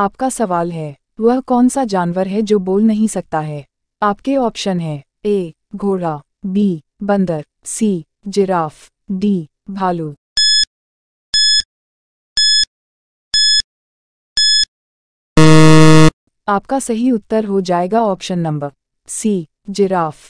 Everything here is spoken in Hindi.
आपका सवाल है वह कौन सा जानवर है जो बोल नहीं सकता है आपके ऑप्शन है ए घोड़ा बी बंदर सी जिराफ डी भालू आपका सही उत्तर हो जाएगा ऑप्शन नंबर सी जिराफ